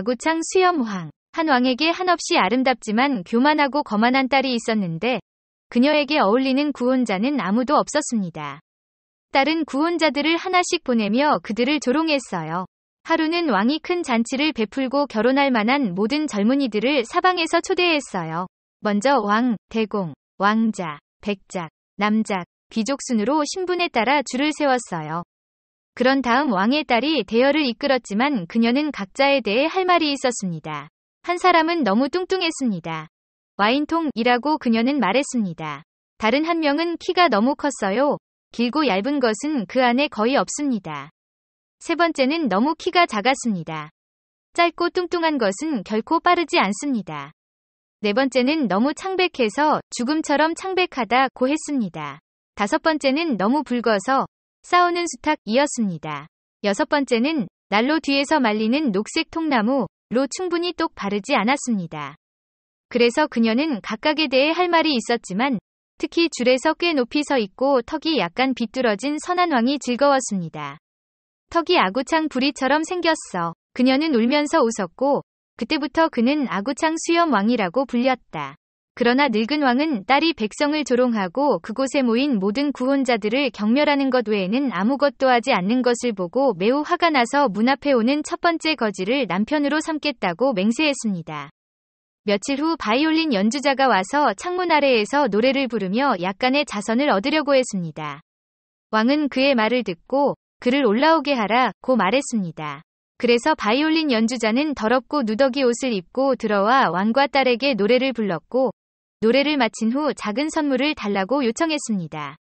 아구창 수염왕. 한왕에게 한없이 아름답지만 교만하고 거만한 딸이 있었는데 그녀에게 어울리는 구혼자는 아무도 없었습니다. 딸은 구혼자들을 하나씩 보내며 그들을 조롱했어요. 하루는 왕이 큰 잔치를 베풀고 결혼할 만한 모든 젊은이들을 사방에서 초대했어요. 먼저 왕, 대공, 왕자, 백작, 남작, 귀족 순으로 신분에 따라 줄을 세웠어요. 그런 다음 왕의 딸이 대열을 이끌었지만 그녀는 각자에 대해 할 말이 있었습니다. 한 사람은 너무 뚱뚱했습니다. 와인통이라고 그녀는 말했습니다. 다른 한 명은 키가 너무 컸어요. 길고 얇은 것은 그 안에 거의 없습니다. 세 번째는 너무 키가 작았습니다. 짧고 뚱뚱한 것은 결코 빠르지 않습니다. 네 번째는 너무 창백해서 죽음처럼 창백하다고 했습니다. 다섯 번째는 너무 붉어서 싸우는 수탉이었습니다. 여섯 번째는 난로 뒤에서 말리는 녹색 통나무로 충분히 똑 바르지 않았습니다. 그래서 그녀는 각각에 대해 할 말이 있었지만 특히 줄에서 꽤 높이 서 있고 턱이 약간 비뚤어진 선한왕이 즐거웠습니다. 턱이 아구창 부리처럼 생겼어. 그녀는 울면서 웃었고 그때부터 그는 아구창 수염왕이라고 불렸다. 그러나 늙은 왕은 딸이 백성을 조롱하고 그곳에 모인 모든 구혼자들을 경멸하는 것 외에는 아무것도 하지 않는 것을 보고 매우 화가 나서 문 앞에 오는 첫 번째 거지를 남편으로 삼겠다고 맹세했습니다. 며칠 후 바이올린 연주자가 와서 창문 아래에서 노래를 부르며 약간의 자선을 얻으려고 했습니다. 왕은 그의 말을 듣고 그를 올라오게 하라 고 말했습니다. 그래서 바이올린 연주자는 더럽고 누더기 옷을 입고 들어와 왕과 딸에게 노래를 불렀고 노래를 마친 후 작은 선물을 달라고 요청했습니다.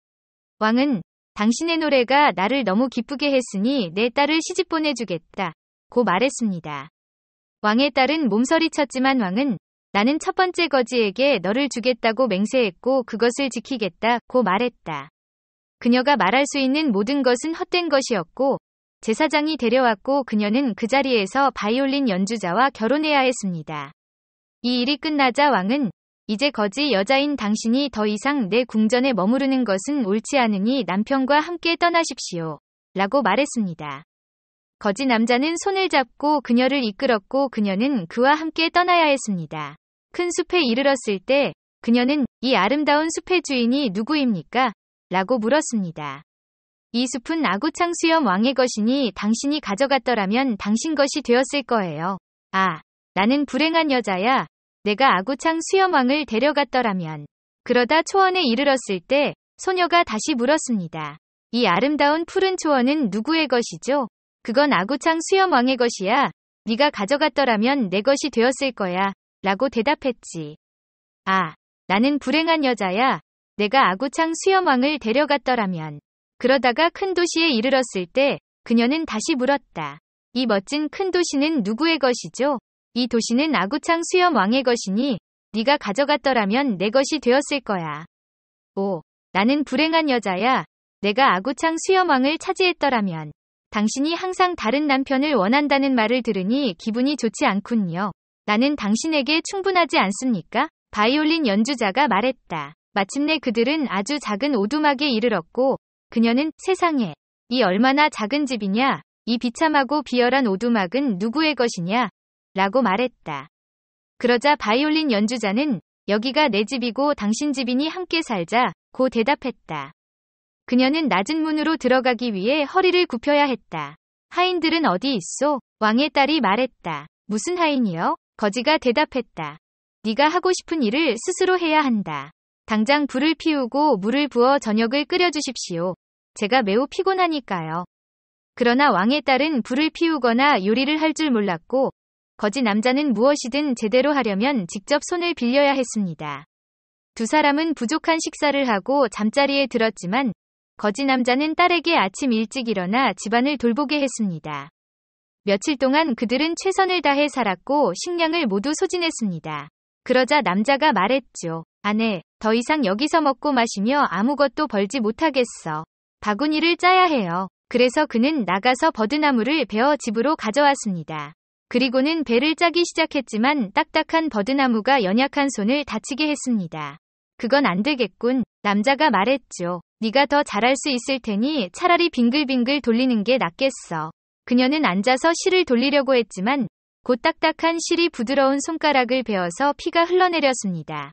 왕은 당신의 노래가 나를 너무 기쁘게 했으니 내 딸을 시집 보내주겠다. 고 말했습니다. 왕의 딸은 몸서리쳤지만 왕은 나는 첫 번째 거지에게 너를 주겠다고 맹세했고 그것을 지키겠다. 고 말했다. 그녀가 말할 수 있는 모든 것은 헛된 것이었고 제사장이 데려왔고 그녀는 그 자리에서 바이올린 연주자와 결혼해야 했습니다. 이 일이 끝나자 왕은 이제 거지 여자인 당신이 더 이상 내 궁전에 머무르는 것은 옳지 않으니 남편과 함께 떠나십시오. 라고 말했습니다. 거지 남자는 손을 잡고 그녀를 이끌었고 그녀는 그와 함께 떠나야 했습니다. 큰 숲에 이르렀을 때 그녀는 이 아름다운 숲의 주인이 누구입니까? 라고 물었습니다. 이 숲은 아구창수염 왕의 것이니 당신이 가져갔더라면 당신 것이 되었을 거예요. 아, 나는 불행한 여자야. 내가 아구창 수염왕을 데려갔더라면. 그러다 초원에 이르렀을 때 소녀가 다시 물었습니다. 이 아름다운 푸른 초원은 누구의 것이죠? 그건 아구창 수염왕의 것이야. 네가 가져갔더라면 내 것이 되었을 거야. 라고 대답했지. 아, 나는 불행한 여자야. 내가 아구창 수염왕을 데려갔더라면. 그러다가 큰 도시에 이르렀을 때 그녀는 다시 물었다. 이 멋진 큰 도시는 누구의 것이죠? 이 도시는 아구창 수염 왕의 것이니 네가 가져갔더라면 내 것이 되었을 거야. 오, 나는 불행한 여자야. 내가 아구창 수염왕을 차지했더라면 당신이 항상 다른 남편을 원한다는 말을 들으니 기분이 좋지 않군요. 나는 당신에게 충분하지 않습니까? 바이올린 연주자가 말했다. 마침내 그들은 아주 작은 오두막에 이르렀고 그녀는 세상에 이 얼마나 작은 집이냐? 이 비참하고 비열한 오두막은 누구의 것이냐? 라고 말했다. 그러자 바이올린 연주자는 여기가 내 집이고 당신 집이니 함께 살자 고 대답했다. 그녀는 낮은 문으로 들어가기 위해 허리를 굽혀야 했다. 하인들은 어디 있소? 왕의 딸이 말했다. 무슨 하인이여 거지가 대답했다. 네가 하고 싶은 일을 스스로 해야 한다. 당장 불을 피우고 물을 부어 저녁을 끓여주십시오. 제가 매우 피곤하니까요. 그러나 왕의 딸은 불을 피우거나 요리를 할 줄 몰랐고 거지 남자는 무엇이든 제대로 하려면 직접 손을 빌려야 했습니다. 두 사람은 부족한 식사를 하고 잠자리에 들었지만 거지 남자는 딸에게 아침 일찍 일어나 집안을 돌보게 했습니다. 며칠 동안 그들은 최선을 다해 살았고 식량을 모두 소진했습니다. 그러자 남자가 말했죠. 아내, 더 이상 여기서 먹고 마시며 아무것도 벌지 못하겠어. 바구니를 짜야 해요. 그래서 그는 나가서 버드나무를 베어 집으로 가져왔습니다. 그리고는 배를 짜기 시작했지만 딱딱한 버드나무가 연약한 손을 다치게 했습니다. 그건 안 되겠군. 남자가 말했죠. 네가 더 잘할 수 있을 테니 차라리 빙글빙글 돌리는 게 낫겠어. 그녀는 앉아서 실을 돌리려고 했지만 곧 딱딱한 실이 부드러운 손가락을 베어서 피가 흘러내렸습니다.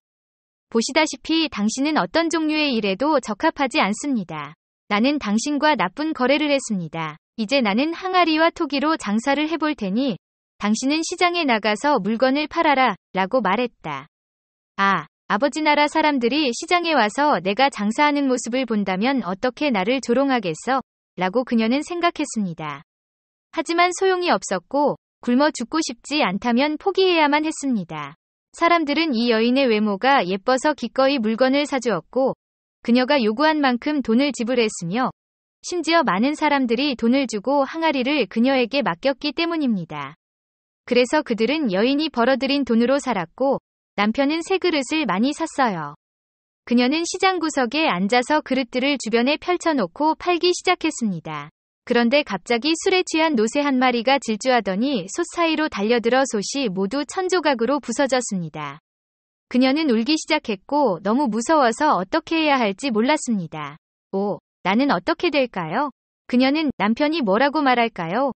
보시다시피 당신은 어떤 종류의 일에도 적합하지 않습니다. 나는 당신과 나쁜 거래를 했습니다. 이제 나는 항아리와 토기로 장사를 해볼 테니 당신은 시장에 나가서 물건을 팔아라 라고 말했다. 아, 아버지 나라 사람들이 시장에 와서 내가 장사하는 모습을 본다면 어떻게 나를 조롱하겠어? 라고 그녀는 생각했습니다. 하지만 소용이 없었고 굶어 죽고 싶지 않다면 포기해야만 했습니다. 사람들은 이 여인의 외모가 예뻐서 기꺼이 물건을 사주었고 그녀가 요구한 만큼 돈을 지불했으며 심지어 많은 사람들이 돈을 주고 항아리를 그녀에게 맡겼기 때문입니다. 그래서 그들은 여인이 벌어들인 돈으로 살았고 남편은 새 그릇을 많이 샀어요. 그녀는 시장 구석에 앉아서 그릇들을 주변에 펼쳐놓고 팔기 시작했습니다. 그런데 갑자기 술에 취한 노새 한 마리가 질주하더니 솥 사이로 달려들어 솥이 모두 천조각으로 부서졌습니다. 그녀는 울기 시작했고 너무 무서워서 어떻게 해야 할지 몰랐습니다. 오, 나는 어떻게 될까요? 그녀는 남편이 뭐라고 말할까요?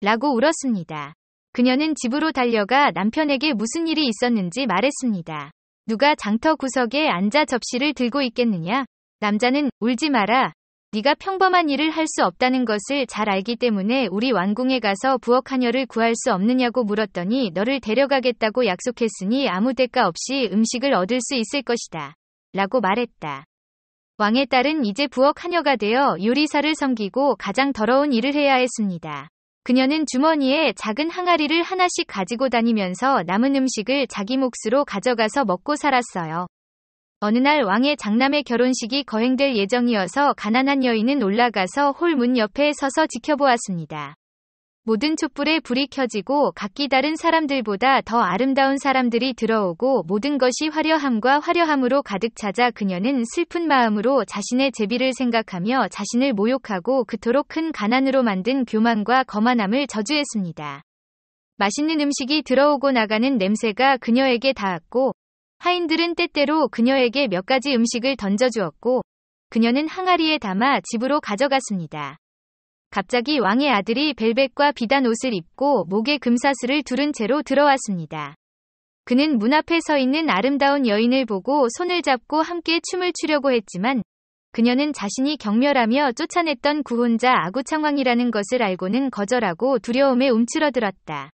라고 울었습니다. 그녀는 집으로 달려가 남편에게 무슨 일이 있었는지 말했습니다. 누가 장터 구석에 앉아 접시를 들고 있겠느냐? 남자는 울지 마라. 네가 평범한 일을 할 수 없다는 것을 잘 알기 때문에 우리 왕궁에 가서 부엌 하녀를 구할 수 없느냐고 물었더니 너를 데려가겠다고 약속했으니 아무 대가 없이 음식을 얻을 수 있을 것이다. 라고 말했다. 왕의 딸은 이제 부엌 하녀가 되어 요리사를 섬기고 가장 더러운 일을 해야 했습니다. 그녀는 주머니에 작은 항아리를 하나씩 가지고 다니면서 남은 음식을 자기 몫으로 가져가서 먹고 살았어요. 어느 날 왕의 장남의 결혼식이 거행될 예정이어서 가난한 여인은 올라가서 홀 문 옆에 서서 지켜보았습니다. 모든 촛불에 불이 켜지고 각기 다른 사람들보다 더 아름다운 사람들이 들어오고 모든 것이 화려함과 화려함으로 가득 차자 그녀는 슬픈 마음으로 자신의 제비를 생각하며 자신을 모욕하고 그토록 큰 가난으로 만든 교만과 거만함을 저주했습니다. 맛있는 음식이 들어오고 나가는 냄새가 그녀에게 닿았고 하인들은 때때로 그녀에게 몇 가지 음식을 던져주었고 그녀는 항아리에 담아 집으로 가져갔습니다. 갑자기 왕의 아들이 벨벳과 비단 옷을 입고 목에 금사슬을 두른 채로 들어왔습니다. 그는 문 앞에 서 있는 아름다운 여인을 보고 손을 잡고 함께 춤을 추려고 했지만 그녀는 자신이 경멸하며 쫓아냈던 구혼자 아구창왕이라는 것을 알고는 거절하고 두려움에 움츠러들었다.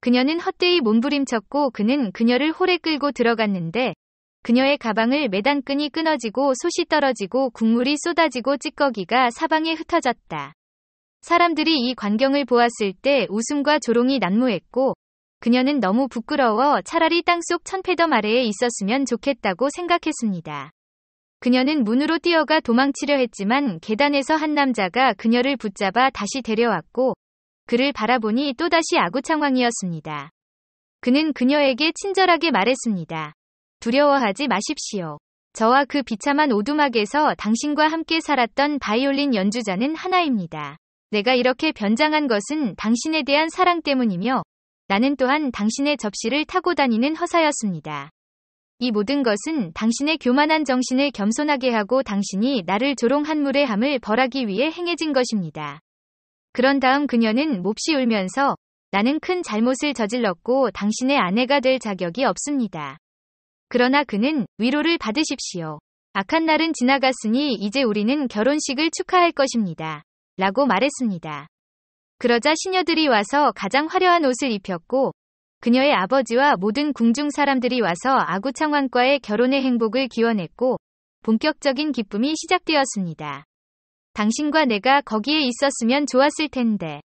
그녀는 헛되이 몸부림쳤고 그는 그녀를 홀에 끌고 들어갔는데 그녀의 가방을 매단끈이 끊어지고 솥이 떨어지고 국물이 쏟아지고 찌꺼기가 사방에 흩어졌다. 사람들이 이 광경을 보았을 때 웃음과 조롱이 난무했고 그녀는 너무 부끄러워 차라리 땅속 천패덤 아래에 있었으면 좋겠다고 생각했습니다. 그녀는 문으로 뛰어가 도망치려 했지만 계단에서 한 남자가 그녀를 붙잡아 다시 데려왔고 그를 바라보니 또다시 아구창황이었습니다. 그는 그녀에게 친절하게 말했습니다. 두려워하지 마십시오. 저와 그 비참한 오두막에서 당신과 함께 살았던 바이올린 연주자는 하나입니다. 내가 이렇게 변장한 것은 당신에 대한 사랑 때문이며 나는 또한 당신의 접시를 타고 다니는 허사였습니다. 이 모든 것은 당신의 교만한 정신을 겸손하게 하고 당신이 나를 조롱한 물의 함을 벌하기 위해 행해진 것입니다. 그런 다음 그녀는 몹시 울면서 나는 큰 잘못을 저질렀고 당신의 아내가 될 자격이 없습니다. 그러나 그는 위로를 받으십시오. 악한 날은 지나갔으니 이제 우리는 결혼식을 축하할 것입니다. 라고 말했습니다. 그러자 시녀들이 와서 가장 화려한 옷을 입혔고 그녀의 아버지와 모든 궁중 사람들이 와서 아구창왕과의 결혼의 행복을 기원했고 본격적인 기쁨이 시작되었습니다. 당신과 내가 거기에 있었으면 좋았을 텐데.